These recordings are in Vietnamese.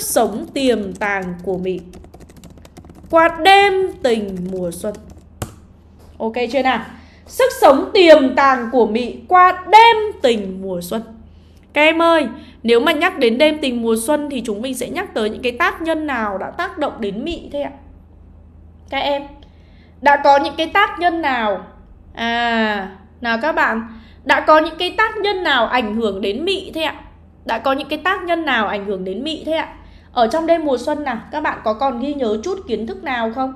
sức sống tiềm tàng của mị qua đêm tình mùa xuân ok chưa nào sức sống tiềm tàng của mị qua đêm tình mùa xuân các em ơi nếu mà nhắc đến đêm tình mùa xuân thì chúng mình sẽ nhắc tới những cái tác nhân nào đã tác động đến mị thế ạ các em đã có những cái tác nhân nào à nào các bạn đã có những cái tác nhân nào ảnh hưởng đến mị thế ạ đã có những cái tác nhân nào ảnh hưởng đến mị thế ạ ở trong đêm mùa xuân nào Các bạn có còn ghi nhớ chút kiến thức nào không?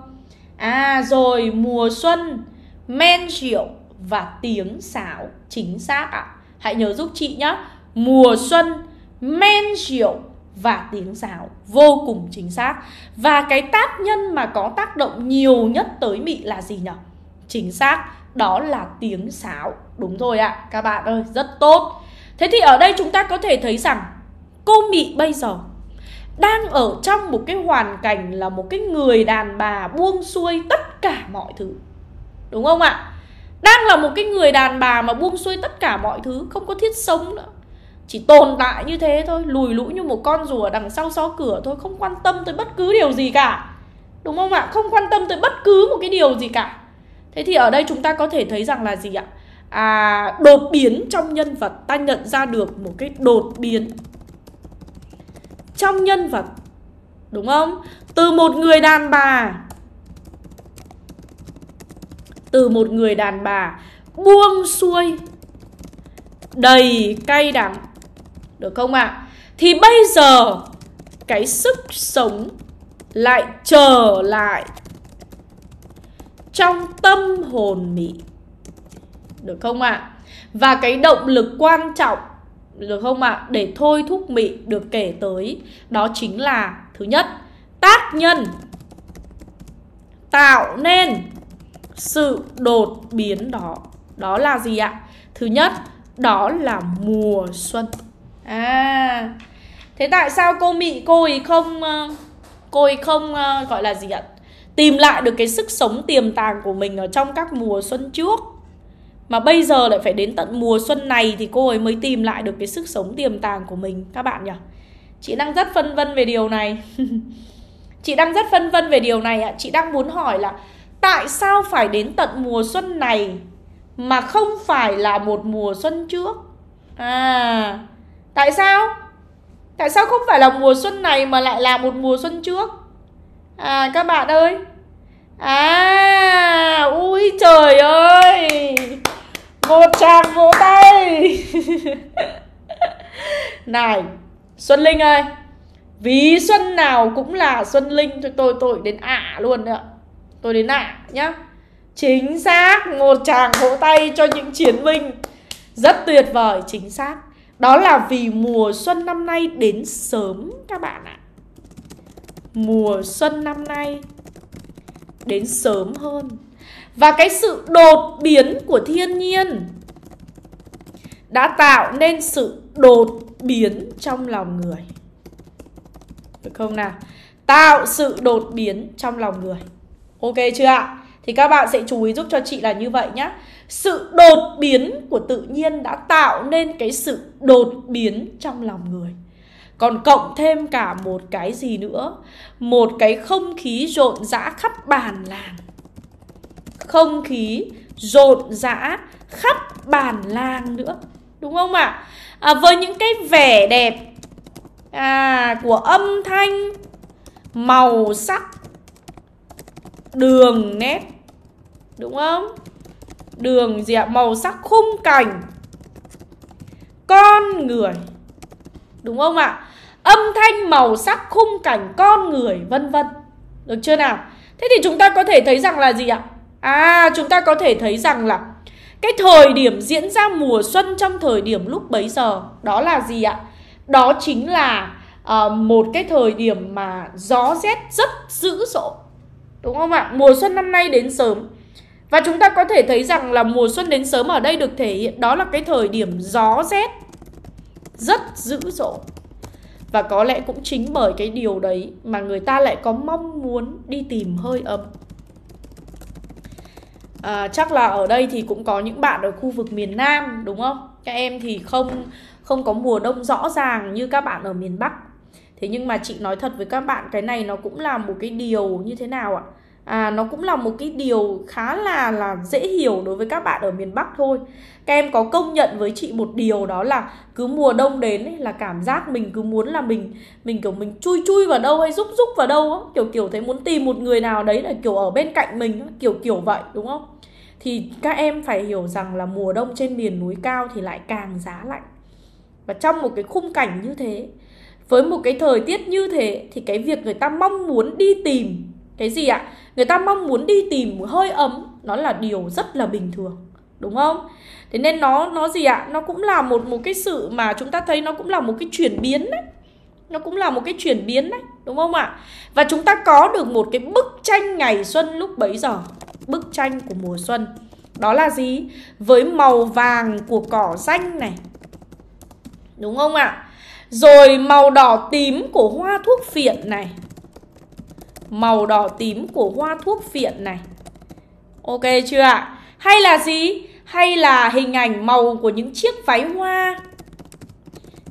À rồi mùa xuân Men rượu và tiếng sáo Chính xác ạ à. Hãy nhớ giúp chị nhé Mùa xuân Men rượu và tiếng sáo Vô cùng chính xác Và cái tác nhân mà có tác động nhiều nhất tới mị là gì nhỉ? Chính xác Đó là tiếng sáo Đúng rồi ạ à, các bạn ơi rất tốt Thế thì ở đây chúng ta có thể thấy rằng Cô mị bây giờ đang ở trong một cái hoàn cảnh là một cái người đàn bà buông xuôi tất cả mọi thứ đúng không ạ đang là một cái người đàn bà mà buông xuôi tất cả mọi thứ không có thiết sống nữa chỉ tồn tại như thế thôi lùi lũ như một con rùa đằng sau xó cửa thôi không quan tâm tới bất cứ điều gì cả đúng không ạ không quan tâm tới bất cứ một cái điều gì cả thế thì ở đây chúng ta có thể thấy rằng là gì ạ à đột biến trong nhân vật ta nhận ra được một cái đột biến trong nhân vật Đúng không? Từ một người đàn bà Từ một người đàn bà Buông xuôi Đầy cay đắng Được không ạ? À? Thì bây giờ Cái sức sống Lại trở lại Trong tâm hồn Mỹ Được không ạ? À? Và cái động lực quan trọng được không ạ? À? Để thôi thúc mị được kể tới đó chính là thứ nhất, tác nhân tạo nên sự đột biến đó. Đó là gì ạ? Thứ nhất, đó là mùa xuân. À. Thế tại sao cô mị cô ấy không ờ, cô ấy không ờ, gọi là gì ạ? Tìm lại được cái sức sống tiềm tàng của mình ở trong các mùa xuân trước mà bây giờ lại phải đến tận mùa xuân này thì cô ấy mới tìm lại được cái sức sống tiềm tàng của mình các bạn nhỉ chị đang rất phân vân về điều này chị đang rất phân vân về điều này ạ chị đang muốn hỏi là tại sao phải đến tận mùa xuân này mà không phải là một mùa xuân trước à tại sao tại sao không phải là mùa xuân này mà lại là một mùa xuân trước à các bạn ơi à ui trời ơi một tràng vỗ tay này xuân linh ơi ví xuân nào cũng là xuân linh tôi tôi tôi đến ạ à luôn đấy ạ tôi đến ạ à nhá chính xác một tràng vỗ tay cho những chiến binh rất tuyệt vời chính xác đó là vì mùa xuân năm nay đến sớm các bạn ạ mùa xuân năm nay đến sớm hơn và cái sự đột biến của thiên nhiên đã tạo nên sự đột biến trong lòng người được không nào tạo sự đột biến trong lòng người ok chưa ạ thì các bạn sẽ chú ý giúp cho chị là như vậy nhé sự đột biến của tự nhiên đã tạo nên cái sự đột biến trong lòng người còn cộng thêm cả một cái gì nữa một cái không khí rộn rã khắp bàn làng không khí rộn rã khắp bản làng nữa đúng không ạ à? với những cái vẻ đẹp à, của âm thanh màu sắc đường nét đúng không đường gì ạ màu sắc khung cảnh con người đúng không ạ âm thanh màu sắc khung cảnh con người vân vân được chưa nào thế thì chúng ta có thể thấy rằng là gì ạ À chúng ta có thể thấy rằng là cái thời điểm diễn ra mùa xuân trong thời điểm lúc bấy giờ đó là gì ạ? Đó chính là uh, một cái thời điểm mà gió rét rất dữ dội. Đúng không ạ? Mùa xuân năm nay đến sớm. Và chúng ta có thể thấy rằng là mùa xuân đến sớm ở đây được thể hiện đó là cái thời điểm gió rét rất dữ dội. Và có lẽ cũng chính bởi cái điều đấy mà người ta lại có mong muốn đi tìm hơi ấm à, chắc là ở đây thì cũng có những bạn ở khu vực miền Nam đúng không các em thì không không có mùa đông rõ ràng như các bạn ở miền Bắc thế nhưng mà chị nói thật với các bạn cái này nó cũng là một cái điều như thế nào ạ à, nó cũng là một cái điều khá là là dễ hiểu đối với các bạn ở miền Bắc thôi. Các em có công nhận với chị một điều đó là cứ mùa đông đến ấy, là cảm giác mình cứ muốn là mình mình kiểu mình chui chui vào đâu hay rúc rúc vào đâu á, kiểu kiểu thấy muốn tìm một người nào đấy là kiểu ở bên cạnh mình kiểu kiểu vậy đúng không? Thì các em phải hiểu rằng là mùa đông trên miền núi cao thì lại càng giá lạnh. Và trong một cái khung cảnh như thế với một cái thời tiết như thế thì cái việc người ta mong muốn đi tìm cái gì ạ người ta mong muốn đi tìm một hơi ấm nó là điều rất là bình thường đúng không thế nên nó nó gì ạ nó cũng là một một cái sự mà chúng ta thấy nó cũng là một cái chuyển biến đấy nó cũng là một cái chuyển biến đấy đúng không ạ và chúng ta có được một cái bức tranh ngày xuân lúc bấy giờ bức tranh của mùa xuân đó là gì với màu vàng của cỏ xanh này đúng không ạ rồi màu đỏ tím của hoa thuốc phiện này màu đỏ tím của hoa thuốc phiện này. Ok chưa ạ? Hay là gì? Hay là hình ảnh màu của những chiếc váy hoa.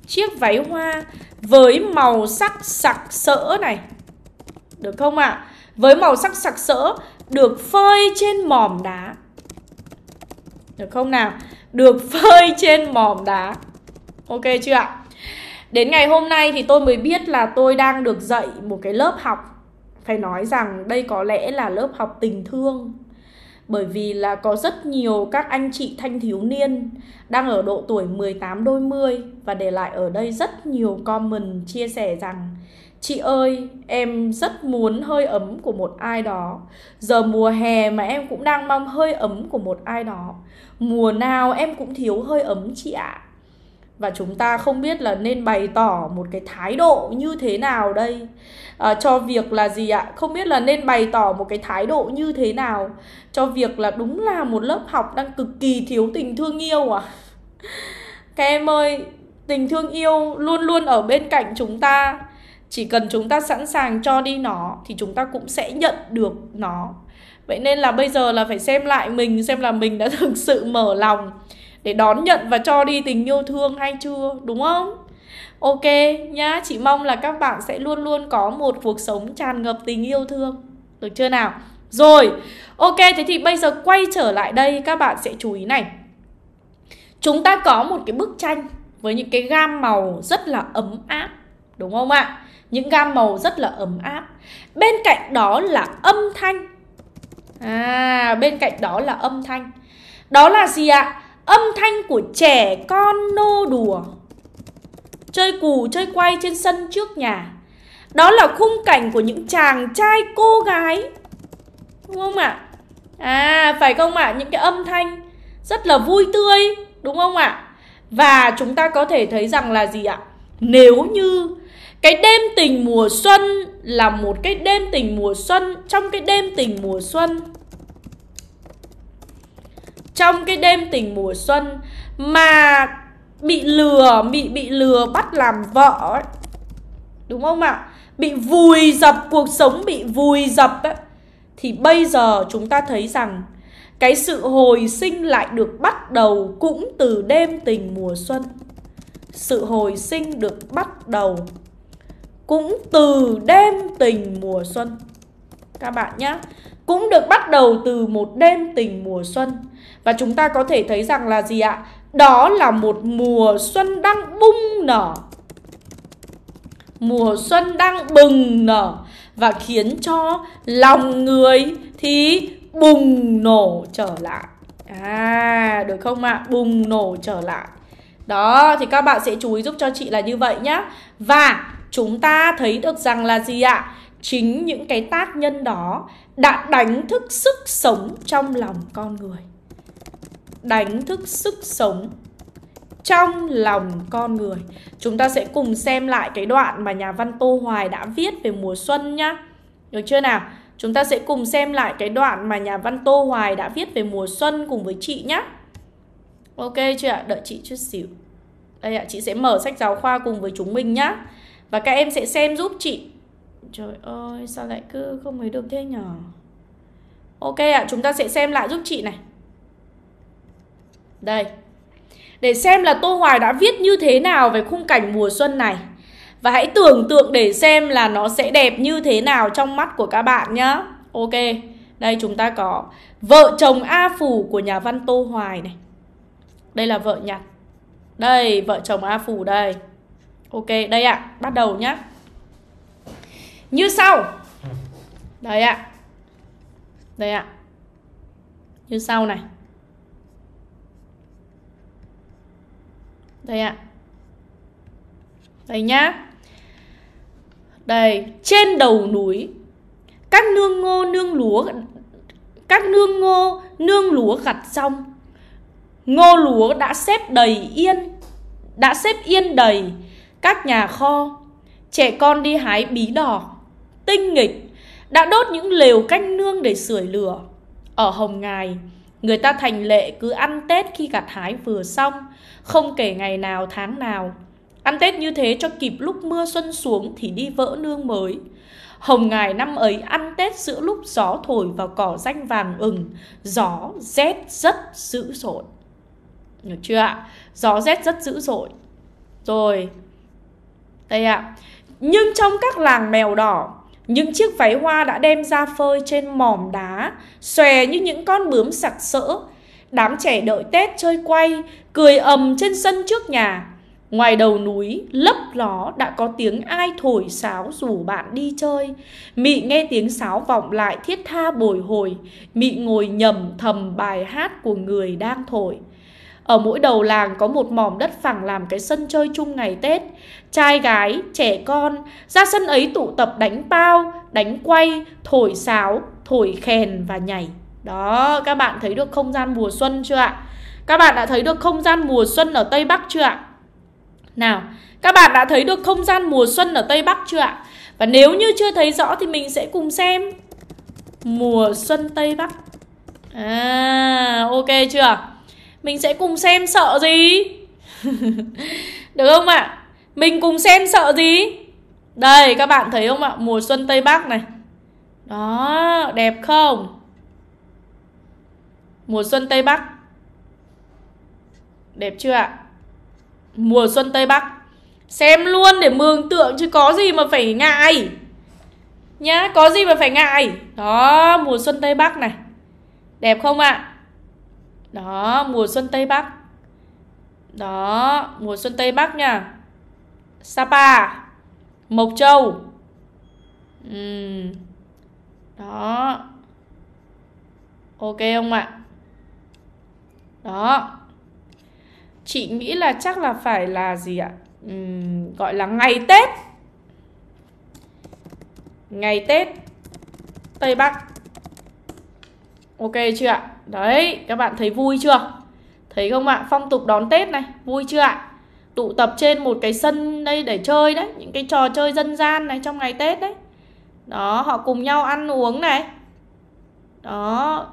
Chiếc váy hoa với màu sắc sặc sỡ này. Được không ạ? Với màu sắc sặc sỡ được phơi trên mỏm đá. Được không nào? Được phơi trên mỏm đá. Ok chưa ạ? Đến ngày hôm nay thì tôi mới biết là tôi đang được dạy một cái lớp học phải nói rằng đây có lẽ là lớp học tình thương bởi vì là có rất nhiều các anh chị thanh thiếu niên đang ở độ tuổi 18 đôi mươi và để lại ở đây rất nhiều comment chia sẻ rằng Chị ơi, em rất muốn hơi ấm của một ai đó. Giờ mùa hè mà em cũng đang mong hơi ấm của một ai đó. Mùa nào em cũng thiếu hơi ấm chị ạ. À và chúng ta không biết là nên bày tỏ một cái thái độ như thế nào đây à, cho việc là gì ạ không biết là nên bày tỏ một cái thái độ như thế nào cho việc là đúng là một lớp học đang cực kỳ thiếu tình thương yêu à các em ơi tình thương yêu luôn luôn ở bên cạnh chúng ta chỉ cần chúng ta sẵn sàng cho đi nó thì chúng ta cũng sẽ nhận được nó vậy nên là bây giờ là phải xem lại mình xem là mình đã thực sự mở lòng để đón nhận và cho đi tình yêu thương hay chưa đúng không ok nhá chị mong là các bạn sẽ luôn luôn có một cuộc sống tràn ngập tình yêu thương được chưa nào rồi ok thế thì bây giờ quay trở lại đây các bạn sẽ chú ý này chúng ta có một cái bức tranh với những cái gam màu rất là ấm áp đúng không ạ những gam màu rất là ấm áp bên cạnh đó là âm thanh à bên cạnh đó là âm thanh đó là gì ạ âm thanh của trẻ con nô đùa chơi cù chơi quay trên sân trước nhà đó là khung cảnh của những chàng trai cô gái đúng không ạ à phải không ạ những cái âm thanh rất là vui tươi đúng không ạ và chúng ta có thể thấy rằng là gì ạ nếu như cái đêm tình mùa xuân là một cái đêm tình mùa xuân trong cái đêm tình mùa xuân trong cái đêm tình mùa xuân mà bị lừa bị bị lừa bắt làm vợ ấy. đúng không ạ bị vùi dập cuộc sống bị vùi dập ấy. thì bây giờ chúng ta thấy rằng cái sự hồi sinh lại được bắt đầu cũng từ đêm tình mùa xuân sự hồi sinh được bắt đầu cũng từ đêm tình mùa xuân các bạn nhé cũng được bắt đầu từ một đêm tình mùa xuân và chúng ta có thể thấy rằng là gì ạ? Đó là một mùa xuân đang bung nở Mùa xuân đang bừng nở Và khiến cho lòng người thì bùng nổ trở lại À được không ạ? Bùng nổ trở lại Đó thì các bạn sẽ chú ý giúp cho chị là như vậy nhá Và chúng ta thấy được rằng là gì ạ? Chính những cái tác nhân đó đã đánh thức sức sống trong lòng con người đánh thức sức sống trong lòng con người chúng ta sẽ cùng xem lại cái đoạn mà nhà văn tô hoài đã viết về mùa xuân nhá được chưa nào chúng ta sẽ cùng xem lại cái đoạn mà nhà văn tô hoài đã viết về mùa xuân cùng với chị nhé ok chưa ạ đợi chị chút xíu đây ạ chị sẽ mở sách giáo khoa cùng với chúng mình nhá và các em sẽ xem giúp chị trời ơi sao lại cứ không thấy được thế nhở ok ạ chúng ta sẽ xem lại giúp chị này đây. Để xem là Tô Hoài đã viết như thế nào về khung cảnh mùa xuân này. Và hãy tưởng tượng để xem là nó sẽ đẹp như thế nào trong mắt của các bạn nhá. Ok. Đây chúng ta có vợ chồng A Phủ của nhà văn Tô Hoài này. Đây là vợ nhặt. Đây, vợ chồng A Phủ đây. Ok, đây ạ, à, bắt đầu nhá. Như sau. Đây ạ. À. Đây ạ. À. Như sau này. đây ạ à. đây nhá đây trên đầu núi các nương ngô nương lúa các nương ngô nương lúa gặt xong ngô lúa đã xếp đầy yên đã xếp yên đầy các nhà kho trẻ con đi hái bí đỏ tinh nghịch đã đốt những lều canh nương để sưởi lửa ở hồng ngài Người ta thành lệ cứ ăn Tết khi gặt hái vừa xong, không kể ngày nào tháng nào. Ăn Tết như thế cho kịp lúc mưa xuân xuống thì đi vỡ nương mới. Hồng ngài năm ấy ăn Tết giữa lúc gió thổi vào cỏ danh vàng ửng, gió rét rất dữ dội. Được chưa ạ? Gió rét rất dữ dội. Rồi. Đây ạ. Nhưng trong các làng mèo đỏ những chiếc váy hoa đã đem ra phơi trên mỏm đá, xòe như những con bướm sặc sỡ. Đám trẻ đợi Tết chơi quay, cười ầm trên sân trước nhà. Ngoài đầu núi, lấp ló đã có tiếng ai thổi sáo rủ bạn đi chơi. Mị nghe tiếng sáo vọng lại thiết tha bồi hồi. Mị ngồi nhầm thầm bài hát của người đang thổi. Ở mỗi đầu làng có một mỏm đất phẳng làm cái sân chơi chung ngày Tết. Trai gái, trẻ con, ra sân ấy tụ tập đánh bao, đánh quay, thổi sáo, thổi khèn và nhảy. Đó, các bạn thấy được không gian mùa xuân chưa ạ? Các bạn đã thấy được không gian mùa xuân ở Tây Bắc chưa ạ? Nào, các bạn đã thấy được không gian mùa xuân ở Tây Bắc chưa ạ? Và nếu như chưa thấy rõ thì mình sẽ cùng xem Mùa xuân Tây Bắc À, ok chưa? mình sẽ cùng xem sợ gì được không ạ mình cùng xem sợ gì đây các bạn thấy không ạ mùa xuân tây bắc này đó đẹp không mùa xuân tây bắc đẹp chưa ạ mùa xuân tây bắc xem luôn để mường tượng chứ có gì mà phải ngại nhá có gì mà phải ngại đó mùa xuân tây bắc này đẹp không ạ à? đó mùa xuân tây bắc đó mùa xuân tây bắc nha sapa mộc châu ừ. đó ok không ạ đó chị nghĩ là chắc là phải là gì ạ ừ, gọi là ngày tết ngày tết tây bắc ok chưa ạ đấy các bạn thấy vui chưa thấy không ạ phong tục đón tết này vui chưa ạ tụ tập trên một cái sân đây để chơi đấy những cái trò chơi dân gian này trong ngày tết đấy đó họ cùng nhau ăn uống này đó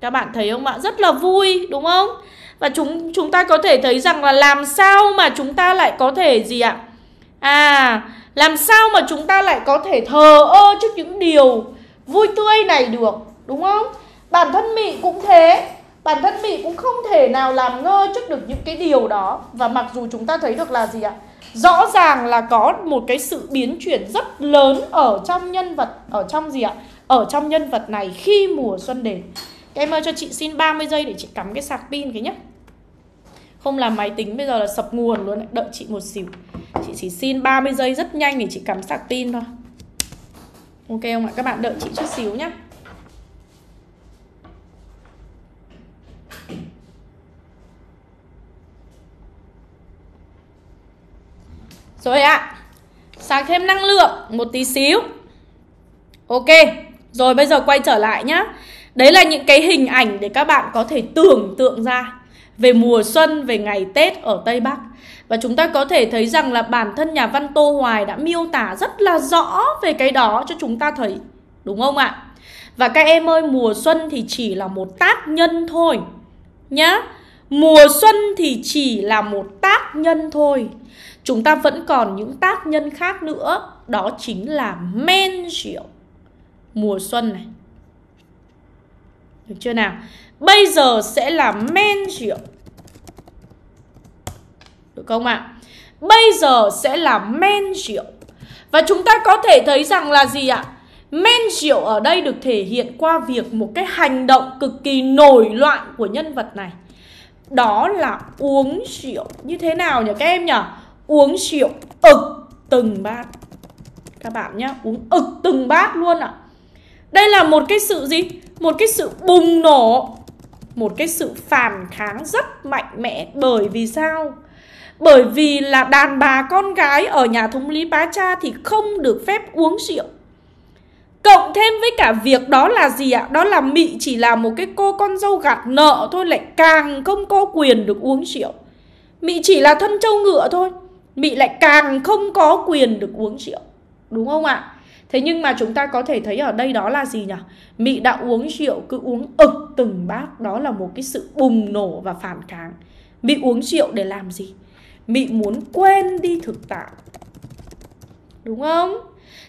các bạn thấy không ạ rất là vui đúng không và chúng chúng ta có thể thấy rằng là làm sao mà chúng ta lại có thể gì ạ à làm sao mà chúng ta lại có thể thờ ơ trước những điều vui tươi này được đúng không bản thân mị cũng thế bản thân mị cũng không thể nào làm ngơ trước được những cái điều đó và mặc dù chúng ta thấy được là gì ạ rõ ràng là có một cái sự biến chuyển rất lớn ở trong nhân vật ở trong gì ạ ở trong nhân vật này khi mùa xuân đến em ơi cho chị xin 30 giây để chị cắm cái sạc pin cái nhé không làm máy tính bây giờ là sập nguồn luôn đợi chị một xíu chị chỉ xin 30 giây rất nhanh để chị cắm sạc pin thôi ok không ạ các bạn đợi chị chút xíu nhé Rồi ạ à, Sạc thêm năng lượng một tí xíu Ok Rồi bây giờ quay trở lại nhá Đấy là những cái hình ảnh để các bạn có thể tưởng tượng ra về mùa xuân, về ngày Tết ở Tây Bắc. Và chúng ta có thể thấy rằng là bản thân nhà văn Tô Hoài đã miêu tả rất là rõ về cái đó cho chúng ta thấy. Đúng không ạ? Và các em ơi, mùa xuân thì chỉ là một tác nhân thôi. Nhá. Mùa xuân thì chỉ là một tác nhân thôi chúng ta vẫn còn những tác nhân khác nữa đó chính là men rượu mùa xuân này được chưa nào bây giờ sẽ là men rượu được không ạ bây giờ sẽ là men rượu và chúng ta có thể thấy rằng là gì ạ men rượu ở đây được thể hiện qua việc một cái hành động cực kỳ nổi loạn của nhân vật này đó là uống rượu như thế nào nhỉ các em nhỉ uống rượu ực từng bát các bạn nhé uống ực từng bát luôn ạ à. đây là một cái sự gì một cái sự bùng nổ một cái sự phản kháng rất mạnh mẽ bởi vì sao bởi vì là đàn bà con gái ở nhà thống lý bá cha thì không được phép uống rượu cộng thêm với cả việc đó là gì ạ đó là mị chỉ là một cái cô con dâu gạt nợ thôi lại càng không có quyền được uống rượu mị chỉ là thân châu ngựa thôi Mị lại càng không có quyền được uống rượu Đúng không ạ? Thế nhưng mà chúng ta có thể thấy ở đây đó là gì nhỉ? Mị đã uống rượu cứ uống ực từng bát Đó là một cái sự bùng nổ và phản kháng Mị uống rượu để làm gì? Mị muốn quên đi thực tại Đúng không?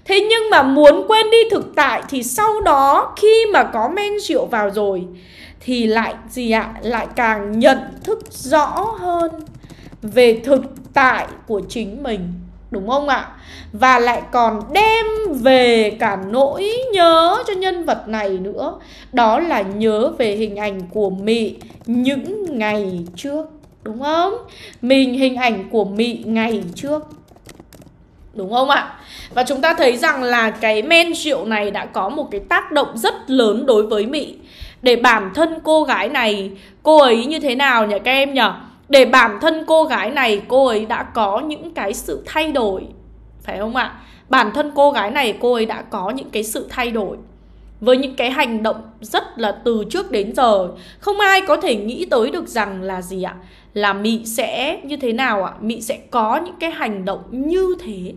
Thế nhưng mà muốn quên đi thực tại thì sau đó khi mà có men rượu vào rồi thì lại gì ạ? Lại càng nhận thức rõ hơn về thực tại của chính mình đúng không ạ và lại còn đem về cả nỗi nhớ cho nhân vật này nữa đó là nhớ về hình ảnh của mị những ngày trước đúng không mình hình ảnh của mị ngày trước đúng không ạ và chúng ta thấy rằng là cái men rượu này đã có một cái tác động rất lớn đối với mị để bản thân cô gái này cô ấy như thế nào nhỉ các em nhỉ để bản thân cô gái này cô ấy đã có những cái sự thay đổi phải không ạ bản thân cô gái này cô ấy đã có những cái sự thay đổi với những cái hành động rất là từ trước đến giờ không ai có thể nghĩ tới được rằng là gì ạ là mị sẽ như thế nào ạ mị sẽ có những cái hành động như thế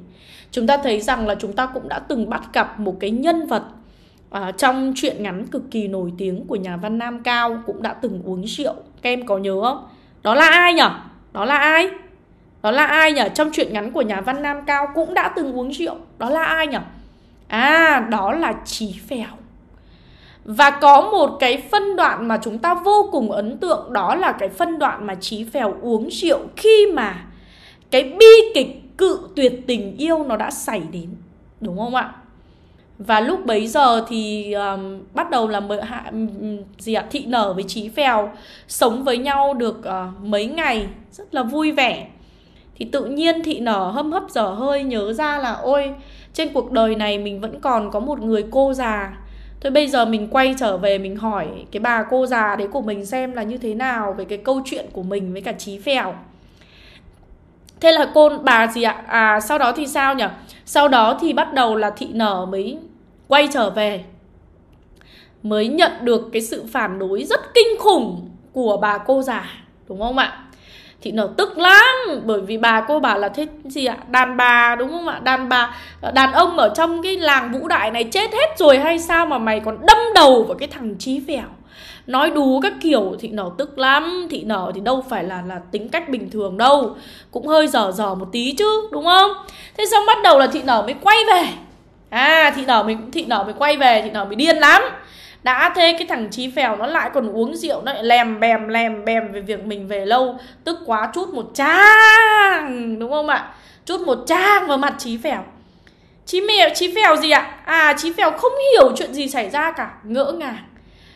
chúng ta thấy rằng là chúng ta cũng đã từng bắt gặp một cái nhân vật à, trong truyện ngắn cực kỳ nổi tiếng của nhà văn nam cao cũng đã từng uống rượu các em có nhớ không đó là ai nhở đó là ai đó là ai nhở trong chuyện ngắn của nhà văn nam cao cũng đã từng uống rượu đó là ai nhở à đó là Chí phèo và có một cái phân đoạn mà chúng ta vô cùng ấn tượng đó là cái phân đoạn mà Chí phèo uống rượu khi mà cái bi kịch cự tuyệt tình yêu nó đã xảy đến đúng không ạ và lúc bấy giờ thì um, bắt đầu là mợ hạ gì ạ thị nở với trí phèo sống với nhau được uh, mấy ngày rất là vui vẻ thì tự nhiên thị nở hâm hấp dở hơi nhớ ra là ôi trên cuộc đời này mình vẫn còn có một người cô già thôi bây giờ mình quay trở về mình hỏi cái bà cô già đấy của mình xem là như thế nào về cái câu chuyện của mình với cả trí phèo thế là cô bà gì ạ à sau đó thì sao nhỉ sau đó thì bắt đầu là thị nở mới quay trở về mới nhận được cái sự phản đối rất kinh khủng của bà cô già đúng không ạ thị nở tức lắm bởi vì bà cô bảo là thế gì ạ đàn bà đúng không ạ đàn bà đàn ông ở trong cái làng vũ đại này chết hết rồi hay sao mà mày còn đâm đầu vào cái thằng trí vẻo nói đủ các kiểu thị nở tức lắm thị nở thì đâu phải là là tính cách bình thường đâu cũng hơi dở dở một tí chứ đúng không thế xong bắt đầu là thị nở mới quay về à thị nở mình thị nở mới quay về thị nở mới điên lắm đã thế cái thằng chí phèo nó lại còn uống rượu nó lại lèm bèm lèm bèm về việc mình về lâu tức quá chút một trang đúng không ạ chút một trang vào mặt chí phèo chí mèo chí phèo gì ạ à chí phèo không hiểu chuyện gì xảy ra cả ngỡ ngàng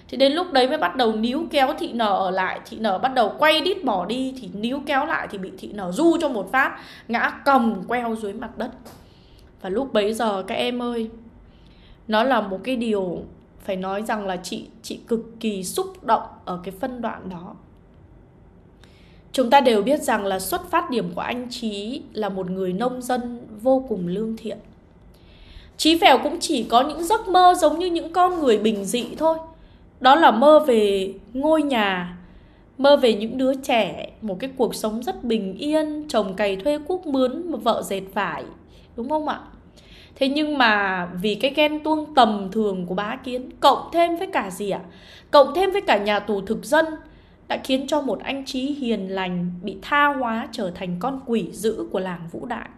thì đến lúc đấy mới bắt đầu níu kéo thị nở ở lại thị nở bắt đầu quay đít bỏ đi thì níu kéo lại thì bị thị nở du cho một phát ngã còng queo dưới mặt đất và lúc bấy giờ các em ơi nó là một cái điều phải nói rằng là chị chị cực kỳ xúc động ở cái phân đoạn đó chúng ta đều biết rằng là xuất phát điểm của anh trí là một người nông dân vô cùng lương thiện chí phèo cũng chỉ có những giấc mơ giống như những con người bình dị thôi đó là mơ về ngôi nhà mơ về những đứa trẻ một cái cuộc sống rất bình yên chồng cày thuê cuốc mướn mà vợ dệt vải đúng không ạ thế nhưng mà vì cái ghen tuông tầm thường của bá kiến cộng thêm với cả gì ạ cộng thêm với cả nhà tù thực dân đã khiến cho một anh trí hiền lành bị tha hóa trở thành con quỷ dữ của làng vũ đại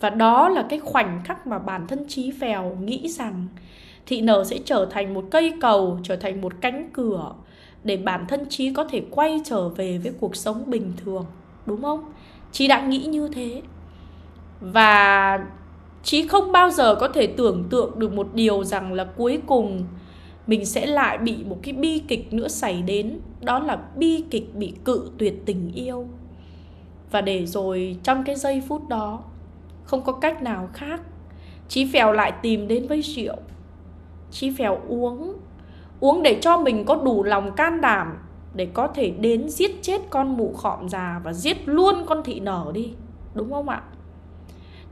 và đó là cái khoảnh khắc mà bản thân trí phèo nghĩ rằng thị nở sẽ trở thành một cây cầu trở thành một cánh cửa để bản thân chi có thể quay trở về với cuộc sống bình thường đúng không Chi đã nghĩ như thế và chi không bao giờ có thể tưởng tượng được một điều rằng là cuối cùng mình sẽ lại bị một cái bi kịch nữa xảy đến đó là bi kịch bị cự tuyệt tình yêu và để rồi trong cái giây phút đó không có cách nào khác chí phèo lại tìm đến với rượu chi phèo uống Uống để cho mình có đủ lòng can đảm Để có thể đến giết chết con mụ khọm già Và giết luôn con thị nở đi Đúng không ạ?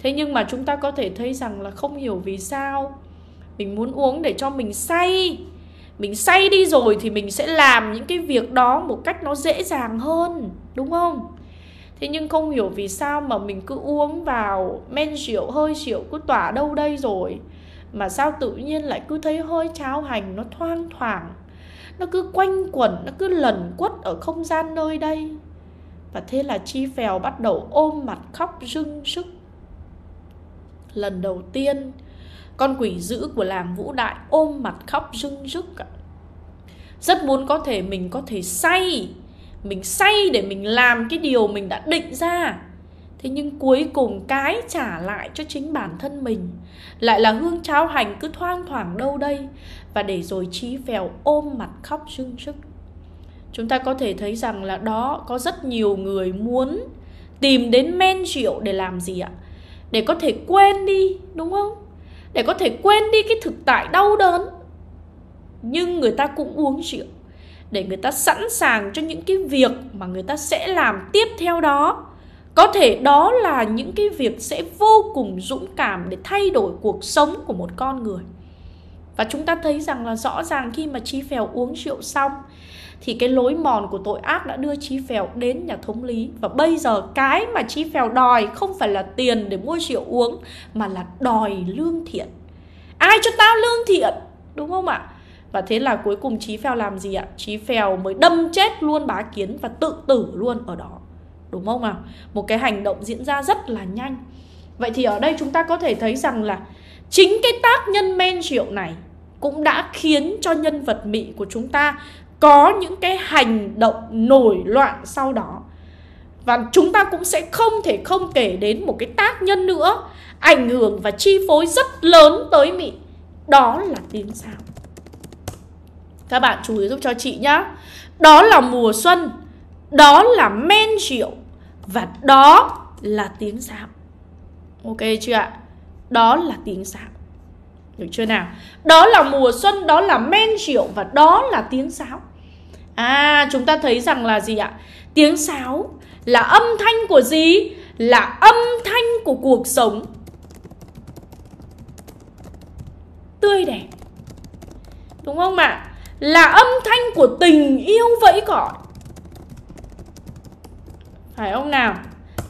Thế nhưng mà chúng ta có thể thấy rằng là không hiểu vì sao Mình muốn uống để cho mình say Mình say đi rồi thì mình sẽ làm những cái việc đó một cách nó dễ dàng hơn Đúng không? Thế nhưng không hiểu vì sao mà mình cứ uống vào men rượu hơi rượu cứ tỏa đâu đây rồi mà sao tự nhiên lại cứ thấy hơi cháo hành nó thoang thoảng nó cứ quanh quẩn nó cứ lẩn quất ở không gian nơi đây và thế là chi phèo bắt đầu ôm mặt khóc rưng sức lần đầu tiên con quỷ dữ của làng vũ đại ôm mặt khóc rưng rức rất muốn có thể mình có thể say mình say để mình làm cái điều mình đã định ra thế nhưng cuối cùng cái trả lại cho chính bản thân mình lại là hương cháo hành cứ thoang thoảng đâu đây và để rồi trí phèo ôm mặt khóc rưng rức chúng ta có thể thấy rằng là đó có rất nhiều người muốn tìm đến men rượu để làm gì ạ để có thể quên đi đúng không để có thể quên đi cái thực tại đau đớn nhưng người ta cũng uống rượu để người ta sẵn sàng cho những cái việc mà người ta sẽ làm tiếp theo đó có thể đó là những cái việc sẽ vô cùng dũng cảm để thay đổi cuộc sống của một con người và chúng ta thấy rằng là rõ ràng khi mà Chí Phèo uống rượu xong thì cái lối mòn của tội ác đã đưa Chí Phèo đến nhà thống lý và bây giờ cái mà Chí Phèo đòi không phải là tiền để mua rượu uống mà là đòi lương thiện. Ai cho tao lương thiện? Đúng không ạ? Và thế là cuối cùng Chí Phèo làm gì ạ? Chí Phèo mới đâm chết luôn bá kiến và tự tử luôn ở đó đúng không nào một cái hành động diễn ra rất là nhanh vậy thì ở đây chúng ta có thể thấy rằng là chính cái tác nhân men rượu này cũng đã khiến cho nhân vật mị của chúng ta có những cái hành động nổi loạn sau đó và chúng ta cũng sẽ không thể không kể đến một cái tác nhân nữa ảnh hưởng và chi phối rất lớn tới mị đó là tiếng sao các bạn chú ý giúp cho chị nhá đó là mùa xuân đó là men rượu và đó là tiếng sáo ok chưa ạ đó là tiếng sáo được chưa nào đó là mùa xuân đó là men rượu và đó là tiếng sáo à chúng ta thấy rằng là gì ạ tiếng sáo là âm thanh của gì là âm thanh của cuộc sống tươi đẹp đúng không ạ là âm thanh của tình yêu vẫy gọi phải không nào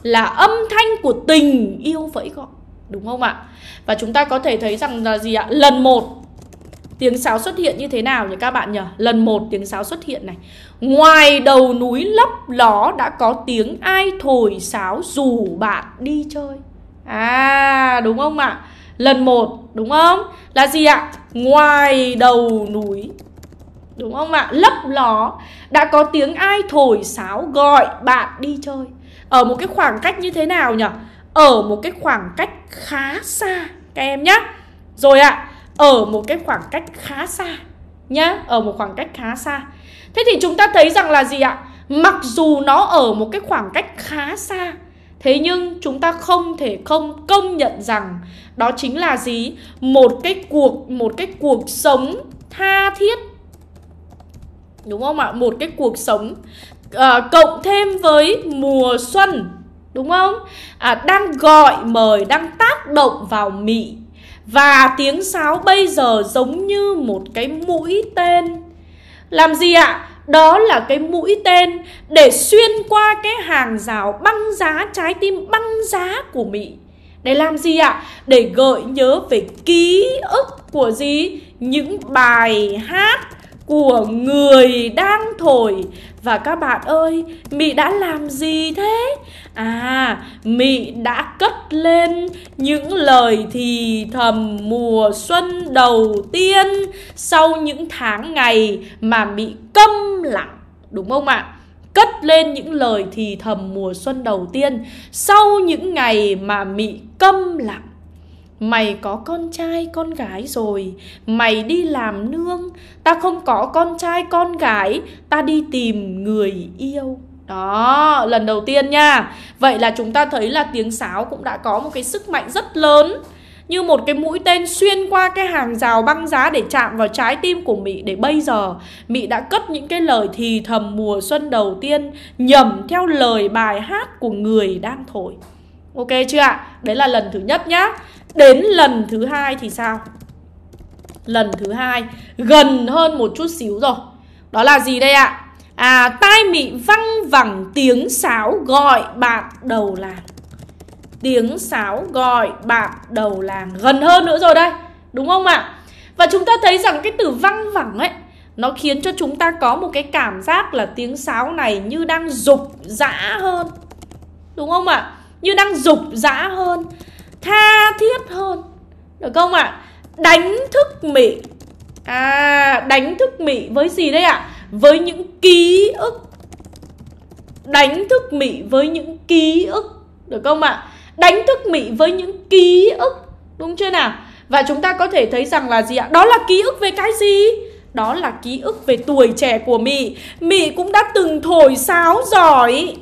là âm thanh của tình yêu vẫy gọi đúng không ạ và chúng ta có thể thấy rằng là gì ạ lần một tiếng sáo xuất hiện như thế nào nhỉ các bạn nhỉ lần một tiếng sáo xuất hiện này ngoài đầu núi lấp ló đã có tiếng ai thổi sáo dù bạn đi chơi à đúng không ạ lần một đúng không là gì ạ ngoài đầu núi đúng không ạ lấp ló đã có tiếng ai thổi sáo gọi bạn đi chơi ở một cái khoảng cách như thế nào nhỉ ở một cái khoảng cách khá xa các em nhé rồi ạ ở một cái khoảng cách khá xa nhá ở một khoảng cách khá xa thế thì chúng ta thấy rằng là gì ạ mặc dù nó ở một cái khoảng cách khá xa thế nhưng chúng ta không thể không công nhận rằng đó chính là gì một cái cuộc một cái cuộc sống tha thiết đúng không ạ một cái cuộc sống à, cộng thêm với mùa xuân đúng không à, đang gọi mời đang tác động vào mị và tiếng sáo bây giờ giống như một cái mũi tên làm gì ạ đó là cái mũi tên để xuyên qua cái hàng rào băng giá trái tim băng giá của mị để làm gì ạ à? để gợi nhớ về ký ức của gì những bài hát của người đang thổi và các bạn ơi mị đã làm gì thế à mị đã cất lên những lời thì thầm mùa xuân đầu tiên sau những tháng ngày mà mị câm lặng đúng không ạ cất lên những lời thì thầm mùa xuân đầu tiên sau những ngày mà mị câm lặng mày có con trai con gái rồi mày đi làm nương ta không có con trai con gái ta đi tìm người yêu đó lần đầu tiên nha vậy là chúng ta thấy là tiếng sáo cũng đã có một cái sức mạnh rất lớn như một cái mũi tên xuyên qua cái hàng rào băng giá để chạm vào trái tim của Mỹ để bây giờ Mỹ đã cất những cái lời thì thầm mùa xuân đầu tiên nhầm theo lời bài hát của người đang thổi. Ok chưa ạ? Đấy là lần thứ nhất nhá. Đến lần thứ hai thì sao? Lần thứ hai gần hơn một chút xíu rồi. Đó là gì đây ạ? À? à, tai mị văng vẳng tiếng sáo gọi bạn đầu làng tiếng sáo gọi bạn đầu làng gần hơn nữa rồi đây đúng không ạ và chúng ta thấy rằng cái từ văng vẳng ấy nó khiến cho chúng ta có một cái cảm giác là tiếng sáo này như đang dục dã hơn đúng không ạ như đang dục dã hơn tha thiết hơn được không ạ à? đánh thức mị à đánh thức mị với gì đấy ạ à? với những ký ức đánh thức mị với những ký ức được không ạ à? đánh thức mị với những ký ức đúng chưa nào và chúng ta có thể thấy rằng là gì ạ đó là ký ức về cái gì đó là ký ức về tuổi trẻ của mị mị cũng đã từng thổi sáo giỏi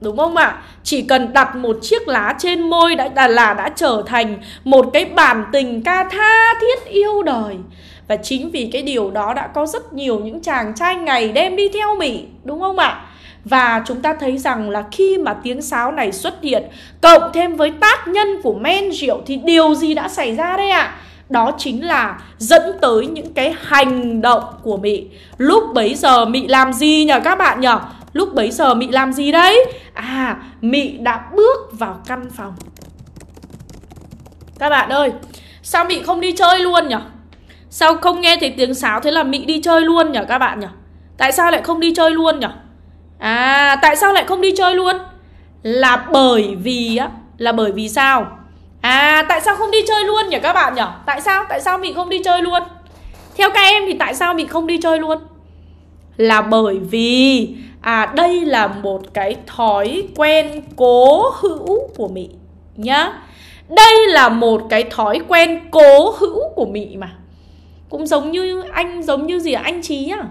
đúng không ạ à? chỉ cần đặt một chiếc lá trên môi đã là, là đã trở thành một cái bản tình ca tha thiết yêu đời và chính vì cái điều đó đã có rất nhiều những chàng trai ngày đêm đi theo Mỹ đúng không ạ và chúng ta thấy rằng là khi mà tiếng sáo này xuất hiện cộng thêm với tác nhân của men rượu thì điều gì đã xảy ra đây ạ đó chính là dẫn tới những cái hành động của mị Lúc bấy giờ mị làm gì nhờ các bạn nhờ? lúc bấy giờ mị làm gì đấy à mị đã bước vào căn phòng các bạn ơi sao mị không đi chơi luôn nhở sao không nghe thấy tiếng sáo thế là mị đi chơi luôn nhở các bạn nhở tại sao lại không đi chơi luôn nhở à tại sao lại không đi chơi luôn là bởi vì á là bởi vì sao à tại sao không đi chơi luôn nhỉ các bạn nhở tại sao tại sao mị không đi chơi luôn theo các em thì tại sao mị không đi chơi luôn là bởi vì à đây là một cái thói quen cố hữu của mị nhá đây là một cái thói quen cố hữu của mị mà cũng giống như anh giống như gì anh trí à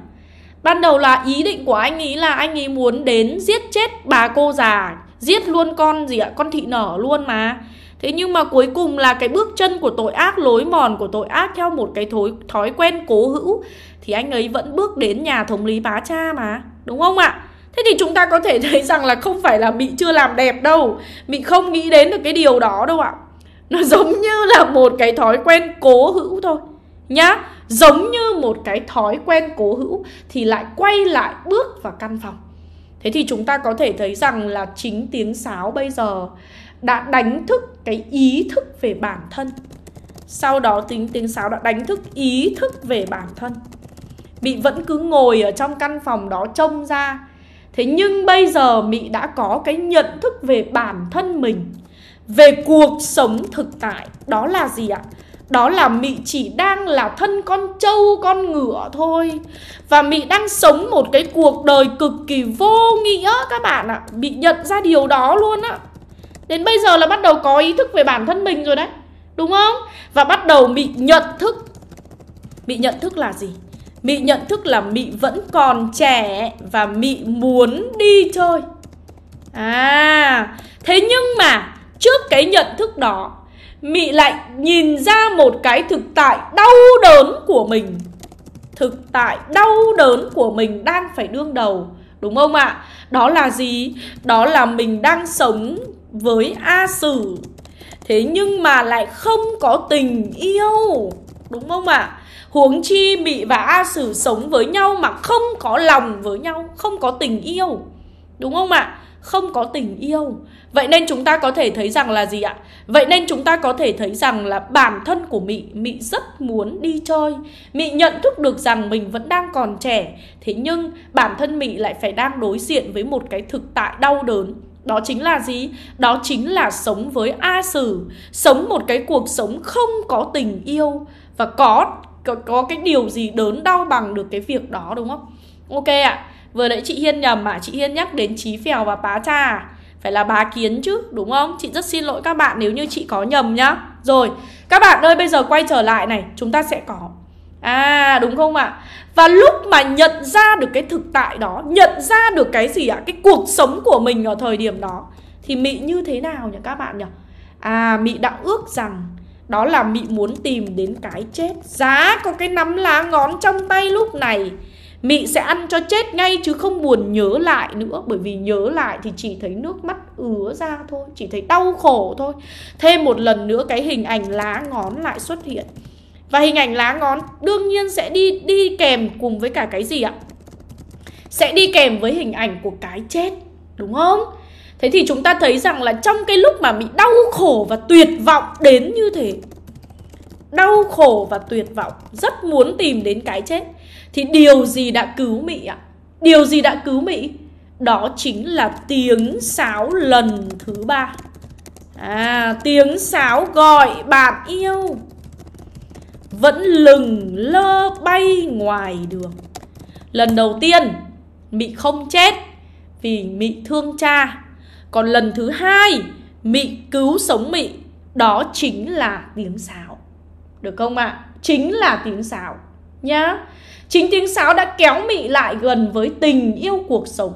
ban đầu là ý định của anh ý là anh ấy muốn đến giết chết bà cô già giết luôn con gì ạ con thị nở luôn mà thế nhưng mà cuối cùng là cái bước chân của tội ác lối mòn của tội ác theo một cái thói thói quen cố hữu thì anh ấy vẫn bước đến nhà thống lý bá cha mà đúng không ạ thế thì chúng ta có thể thấy rằng là không phải là bị chưa làm đẹp đâu mị không nghĩ đến được cái điều đó đâu ạ nó giống như là một cái thói quen cố hữu thôi nhá giống như một cái thói quen cố hữu thì lại quay lại bước vào căn phòng thế thì chúng ta có thể thấy rằng là chính tiếng sáo bây giờ đã đánh thức cái ý thức về bản thân sau đó tính tiếng sáo đã đánh thức ý thức về bản thân mị vẫn cứ ngồi ở trong căn phòng đó trông ra thế nhưng bây giờ mị đã có cái nhận thức về bản thân mình về cuộc sống thực tại đó là gì ạ đó là mị chỉ đang là thân con trâu con ngựa thôi và mị đang sống một cái cuộc đời cực kỳ vô nghĩa các bạn ạ bị nhận ra điều đó luôn á đến bây giờ là bắt đầu có ý thức về bản thân mình rồi đấy đúng không và bắt đầu bị nhận thức bị nhận thức là gì mị nhận thức là mị vẫn còn trẻ và mị muốn đi chơi à thế nhưng mà trước cái nhận thức đó mị lại nhìn ra một cái thực tại đau đớn của mình thực tại đau đớn của mình đang phải đương đầu đúng không ạ đó là gì đó là mình đang sống với A Sử Thế nhưng mà lại không có tình yêu Đúng không ạ? À? Huống chi Mị và A Sử sống với nhau mà không có lòng với nhau Không có tình yêu Đúng không ạ? À? Không có tình yêu Vậy nên chúng ta có thể thấy rằng là gì ạ? Vậy nên chúng ta có thể thấy rằng là bản thân của Mị Mị rất muốn đi chơi Mị nhận thức được rằng mình vẫn đang còn trẻ Thế nhưng bản thân Mị lại phải đang đối diện với một cái thực tại đau đớn đó chính là gì đó chính là sống với a sử sống một cái cuộc sống không có tình yêu và có có, có cái điều gì đớn đau bằng được cái việc đó đúng không ok ạ à. vừa nãy chị hiên nhầm mà chị hiên nhắc đến Chí phèo và pá trà phải là bá kiến chứ đúng không chị rất xin lỗi các bạn nếu như chị có nhầm nhá rồi các bạn ơi bây giờ quay trở lại này chúng ta sẽ có à đúng không ạ à? và lúc mà nhận ra được cái thực tại đó nhận ra được cái gì ạ à? cái cuộc sống của mình ở thời điểm đó thì mị như thế nào nhỉ các bạn nhỉ à mị đã ước rằng đó là mị muốn tìm đến cái chết giá có cái nắm lá ngón trong tay lúc này mị sẽ ăn cho chết ngay chứ không buồn nhớ lại nữa bởi vì nhớ lại thì chỉ thấy nước mắt ứa ra thôi chỉ thấy đau khổ thôi thêm một lần nữa cái hình ảnh lá ngón lại xuất hiện và hình ảnh lá ngón đương nhiên sẽ đi đi kèm cùng với cả cái gì ạ? Sẽ đi kèm với hình ảnh của cái chết, đúng không? Thế thì chúng ta thấy rằng là trong cái lúc mà bị đau khổ và tuyệt vọng đến như thế Đau khổ và tuyệt vọng, rất muốn tìm đến cái chết Thì điều gì đã cứu Mỹ ạ? Điều gì đã cứu Mỹ? Đó chính là tiếng sáo lần thứ ba À, tiếng sáo gọi bạn yêu vẫn lừng lơ bay ngoài đường lần đầu tiên mị không chết vì mị thương cha còn lần thứ hai mị cứu sống mị đó chính là tiếng sáo được không ạ à? chính là tiếng sáo nhá chính tiếng sáo đã kéo mị lại gần với tình yêu cuộc sống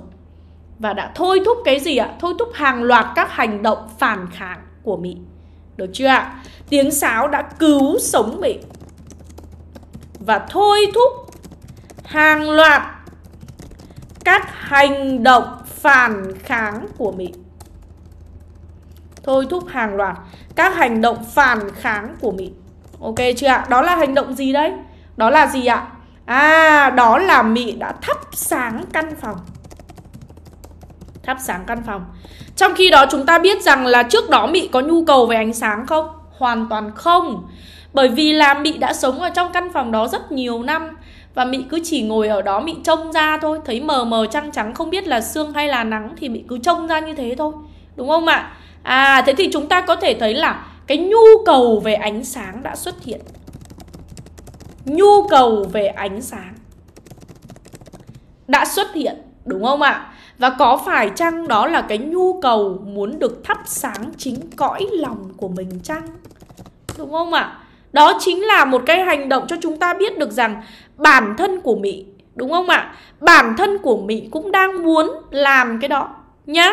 và đã thôi thúc cái gì ạ thôi thúc hàng loạt các hành động phản kháng của mị được chưa ạ tiếng sáo đã cứu sống mị và thôi thúc hàng loạt các hành động phản kháng của Mỹ. Thôi thúc hàng loạt các hành động phản kháng của Mỹ. Ok chưa ạ? Đó là hành động gì đấy? Đó là gì ạ? À, đó là Mỹ đã thắp sáng căn phòng. Thắp sáng căn phòng. Trong khi đó chúng ta biết rằng là trước đó Mỹ có nhu cầu về ánh sáng không? Hoàn toàn không bởi vì là mị đã sống ở trong căn phòng đó rất nhiều năm và mị cứ chỉ ngồi ở đó mị trông ra thôi thấy mờ mờ trăng trắng không biết là sương hay là nắng thì mị cứ trông ra như thế thôi đúng không ạ à thế thì chúng ta có thể thấy là cái nhu cầu về ánh sáng đã xuất hiện nhu cầu về ánh sáng đã xuất hiện đúng không ạ và có phải chăng đó là cái nhu cầu muốn được thắp sáng chính cõi lòng của mình chăng đúng không ạ đó chính là một cái hành động cho chúng ta biết được rằng bản thân của Mỹ, đúng không ạ? Bản thân của Mỹ cũng đang muốn làm cái đó nhá.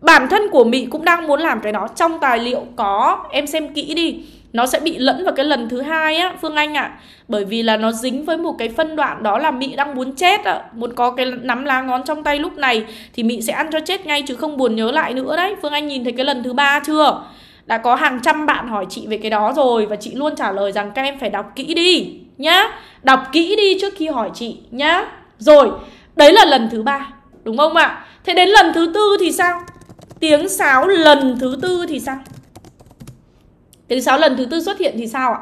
Bản thân của Mỹ cũng đang muốn làm cái đó. Trong tài liệu có, em xem kỹ đi nó sẽ bị lẫn vào cái lần thứ hai á phương anh ạ à. bởi vì là nó dính với một cái phân đoạn đó là mỹ đang muốn chết ạ à. muốn có cái nắm lá ngón trong tay lúc này thì mỹ sẽ ăn cho chết ngay chứ không buồn nhớ lại nữa đấy phương anh nhìn thấy cái lần thứ ba chưa đã có hàng trăm bạn hỏi chị về cái đó rồi và chị luôn trả lời rằng các em phải đọc kỹ đi nhá đọc kỹ đi trước khi hỏi chị nhá rồi đấy là lần thứ ba đúng không ạ à? thế đến lần thứ tư thì sao tiếng sáo lần thứ tư thì sao tiếng sáo lần thứ tư xuất hiện thì sao ạ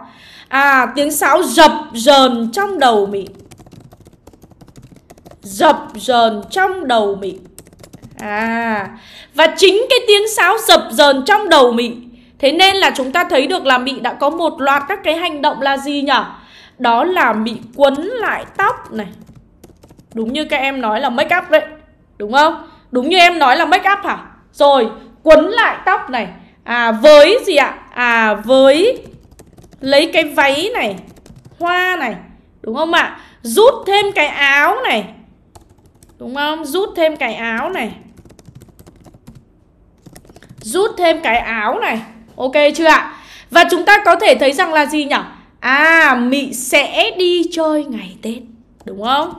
à? tiếng sáo dập dờn trong đầu mị, dập dờn trong đầu mị. À, và chính cái tiếng sáo dập dờn trong đầu mình Thế nên là chúng ta thấy được là Mỹ đã có một loạt các cái hành động là gì nhỉ? Đó là Mỹ quấn lại tóc này. Đúng như các em nói là make up đấy. Đúng không? Đúng như em nói là make up hả? Rồi, quấn lại tóc này. À với gì ạ? À với lấy cái váy này, hoa này, đúng không ạ? Rút thêm cái áo này. Đúng không? Rút thêm cái áo này. Rút thêm cái áo này Ok chưa ạ? Và chúng ta có thể thấy rằng là gì nhỉ? À, Mị sẽ đi chơi ngày Tết. Đúng không?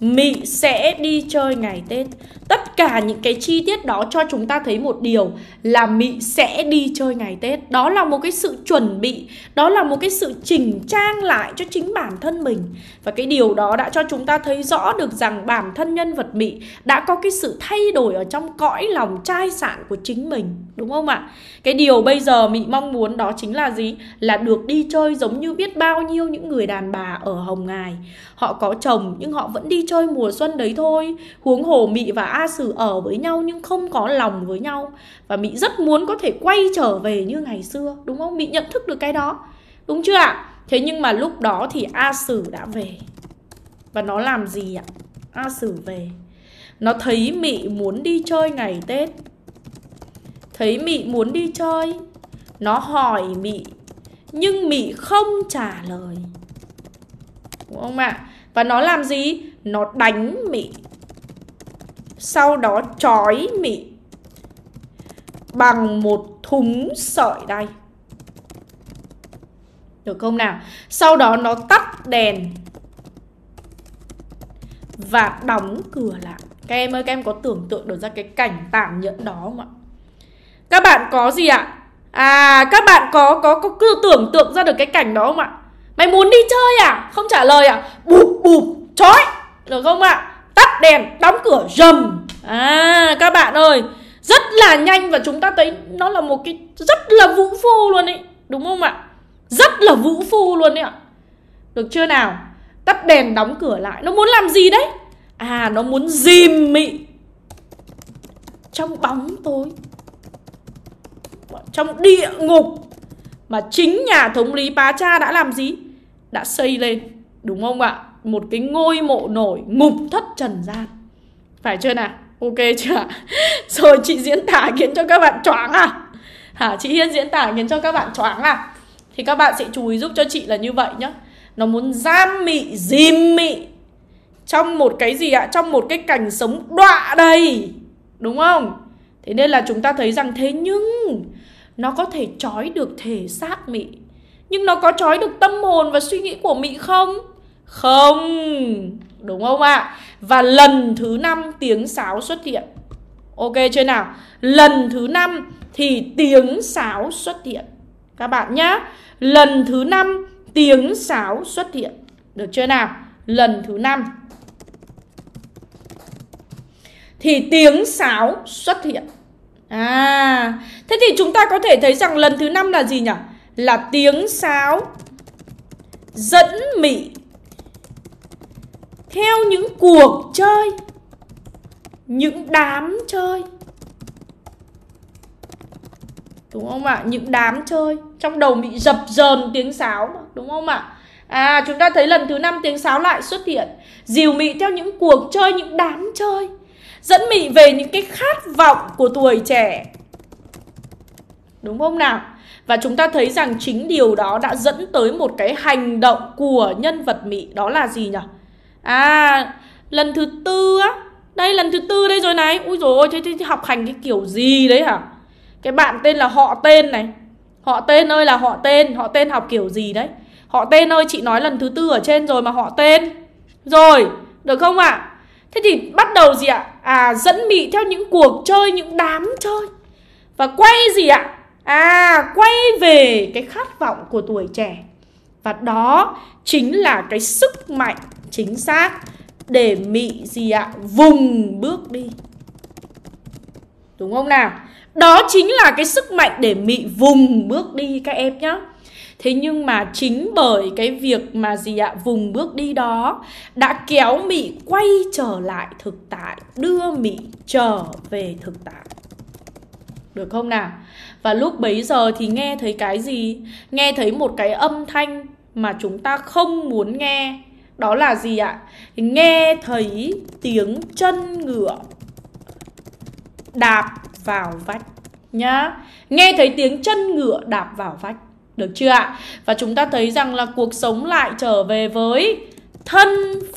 Mị sẽ đi chơi ngày Tết tất cả những cái chi tiết đó cho chúng ta thấy một điều là mị sẽ đi chơi ngày tết đó là một cái sự chuẩn bị đó là một cái sự chỉnh trang lại cho chính bản thân mình và cái điều đó đã cho chúng ta thấy rõ được rằng bản thân nhân vật mị đã có cái sự thay đổi ở trong cõi lòng trai sản của chính mình đúng không ạ cái điều bây giờ mị mong muốn đó chính là gì là được đi chơi giống như biết bao nhiêu những người đàn bà ở hồng ngài họ có chồng nhưng họ vẫn đi chơi mùa xuân đấy thôi huống hồ mị và ai ba sự ở với nhau nhưng không có lòng với nhau và mị rất muốn có thể quay trở về như ngày xưa đúng không mỹ nhận thức được cái đó đúng chưa ạ thế nhưng mà lúc đó thì a xử đã về và nó làm gì ạ a xử về nó thấy mị muốn đi chơi ngày tết thấy mị muốn đi chơi nó hỏi mị nhưng mị không trả lời đúng không ạ và nó làm gì nó đánh mị sau đó trói mị bằng một thúng sợi đây Được không nào? Sau đó nó tắt đèn và đóng cửa lại. Các em ơi, các em có tưởng tượng được ra cái cảnh tàn nhẫn đó không ạ? Các bạn có gì ạ? À, các bạn có có có cứ tưởng tượng ra được cái cảnh đó không ạ? Mày muốn đi chơi à? Không trả lời à? Bụp bụp, chói. Được không ạ? tắt đèn đóng cửa rầm à các bạn ơi rất là nhanh và chúng ta thấy nó là một cái rất là vũ phu luôn ấy đúng không ạ rất là vũ phu luôn ấy ạ được chưa nào tắt đèn đóng cửa lại nó muốn làm gì đấy à nó muốn dìm mị trong bóng tối trong địa ngục mà chính nhà thống lý Pá Cha đã làm gì đã xây lên đúng không ạ một cái ngôi mộ nổi ngục thất trần gian phải chưa nào ok chưa ạ rồi chị diễn tả khiến cho các bạn choáng à hả chị hiên diễn tả khiến cho các bạn choáng à thì các bạn sẽ chú ý giúp cho chị là như vậy nhá nó muốn giam mị dìm mị trong một cái gì ạ à? trong một cái cảnh sống đọa đầy đúng không thế nên là chúng ta thấy rằng thế nhưng nó có thể trói được thể xác mị nhưng nó có trói được tâm hồn và suy nghĩ của mị không không Đúng không ạ à? Và lần thứ năm tiếng sáo xuất hiện Ok chưa nào Lần thứ năm thì tiếng sáo xuất hiện Các bạn nhá Lần thứ năm tiếng sáo xuất hiện Được chưa nào Lần thứ năm Thì tiếng sáo xuất hiện À Thế thì chúng ta có thể thấy rằng lần thứ năm là gì nhỉ Là tiếng sáo Dẫn mị theo những cuộc chơi những đám chơi đúng không ạ những đám chơi trong đầu bị dập dờn tiếng sáo đúng không ạ à chúng ta thấy lần thứ năm tiếng sáo lại xuất hiện dìu mị theo những cuộc chơi những đám chơi dẫn mị về những cái khát vọng của tuổi trẻ đúng không nào và chúng ta thấy rằng chính điều đó đã dẫn tới một cái hành động của nhân vật mị đó là gì nhỉ à lần thứ tư á đây lần thứ tư đây rồi này ui rồi thế, thế, thế học hành cái kiểu gì đấy hả cái bạn tên là họ tên này họ tên ơi là họ tên họ tên học kiểu gì đấy họ tên ơi chị nói lần thứ tư ở trên rồi mà họ tên rồi được không ạ à? thế thì bắt đầu gì ạ à? à dẫn bị theo những cuộc chơi những đám chơi và quay gì ạ à? à quay về cái khát vọng của tuổi trẻ và đó chính là cái sức mạnh chính xác để mị gì ạ? Vùng bước đi. Đúng không nào? Đó chính là cái sức mạnh để mị vùng bước đi các em nhé. Thế nhưng mà chính bởi cái việc mà gì ạ, vùng bước đi đó đã kéo mị quay trở lại thực tại, đưa mị trở về thực tại. Được không nào? Và lúc bấy giờ thì nghe thấy cái gì? Nghe thấy một cái âm thanh mà chúng ta không muốn nghe đó là gì ạ? Nghe thấy tiếng chân ngựa đạp vào vách nhá. Nghe thấy tiếng chân ngựa đạp vào vách. Được chưa ạ? Và chúng ta thấy rằng là cuộc sống lại trở về với thân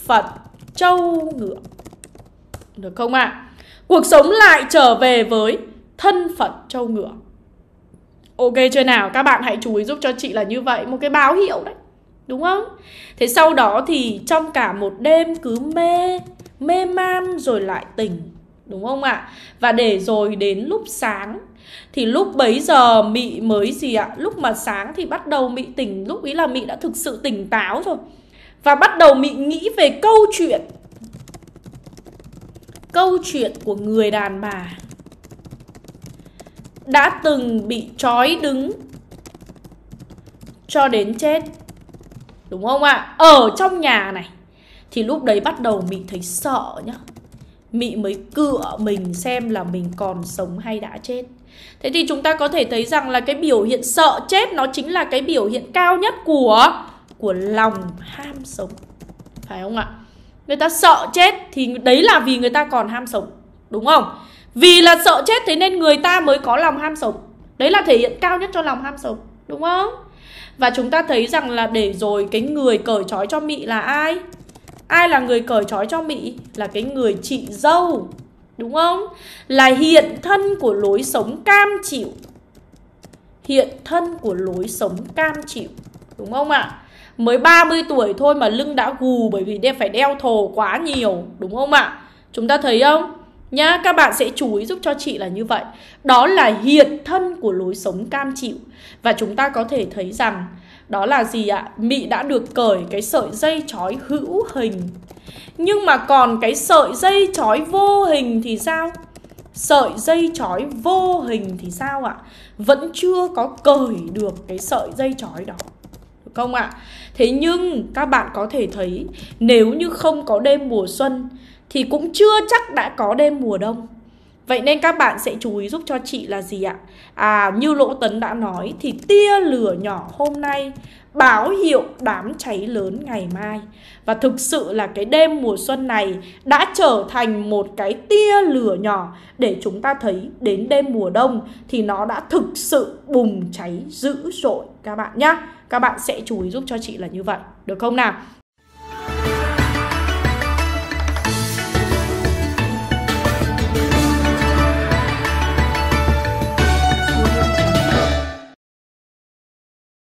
phận châu ngựa. Được không ạ? À? Cuộc sống lại trở về với thân phận châu ngựa. Ok chưa nào? Các bạn hãy chú ý giúp cho chị là như vậy Một cái báo hiệu đấy đúng không thế sau đó thì trong cả một đêm cứ mê mê man rồi lại tỉnh đúng không ạ và để rồi đến lúc sáng thì lúc bấy giờ mị mới gì ạ lúc mà sáng thì bắt đầu mị tỉnh lúc ý là mị đã thực sự tỉnh táo rồi và bắt đầu mị nghĩ về câu chuyện câu chuyện của người đàn bà đã từng bị trói đứng cho đến chết Đúng không ạ? À? Ở trong nhà này Thì lúc đấy bắt đầu Mị thấy sợ nhá Mị mới cựa mình xem là mình còn sống hay đã chết Thế thì chúng ta có thể thấy rằng là cái biểu hiện sợ chết Nó chính là cái biểu hiện cao nhất của Của lòng ham sống Phải không ạ? Người ta sợ chết thì đấy là vì người ta còn ham sống Đúng không? Vì là sợ chết thế nên người ta mới có lòng ham sống Đấy là thể hiện cao nhất cho lòng ham sống Đúng không? Và chúng ta thấy rằng là để rồi cái người cởi trói cho Mị là ai? Ai là người cởi trói cho Mị? Là cái người chị dâu Đúng không? Là hiện thân của lối sống cam chịu Hiện thân của lối sống cam chịu Đúng không ạ? À? Mới 30 tuổi thôi mà lưng đã gù bởi vì phải đeo thồ quá nhiều Đúng không ạ? Chúng ta thấy không? Nhá, các bạn sẽ chú ý giúp cho chị là như vậy. Đó là hiện thân của lối sống cam chịu. Và chúng ta có thể thấy rằng đó là gì ạ? Mị đã được cởi cái sợi dây trói hữu hình. Nhưng mà còn cái sợi dây trói vô hình thì sao? Sợi dây trói vô hình thì sao ạ? Vẫn chưa có cởi được cái sợi dây trói đó không ạ? Thế nhưng các bạn có thể thấy nếu như không có đêm mùa xuân thì cũng chưa chắc đã có đêm mùa đông Vậy nên các bạn sẽ chú ý giúp cho chị là gì ạ? À, như Lỗ Tấn đã nói thì tia lửa nhỏ hôm nay báo hiệu đám cháy lớn ngày mai. Và thực sự là cái đêm mùa xuân này đã trở thành một cái tia lửa nhỏ để chúng ta thấy đến đêm mùa đông thì nó đã thực sự bùng cháy dữ dội các bạn nhé. Các bạn sẽ chú ý giúp cho chị là như vậy, được không nào?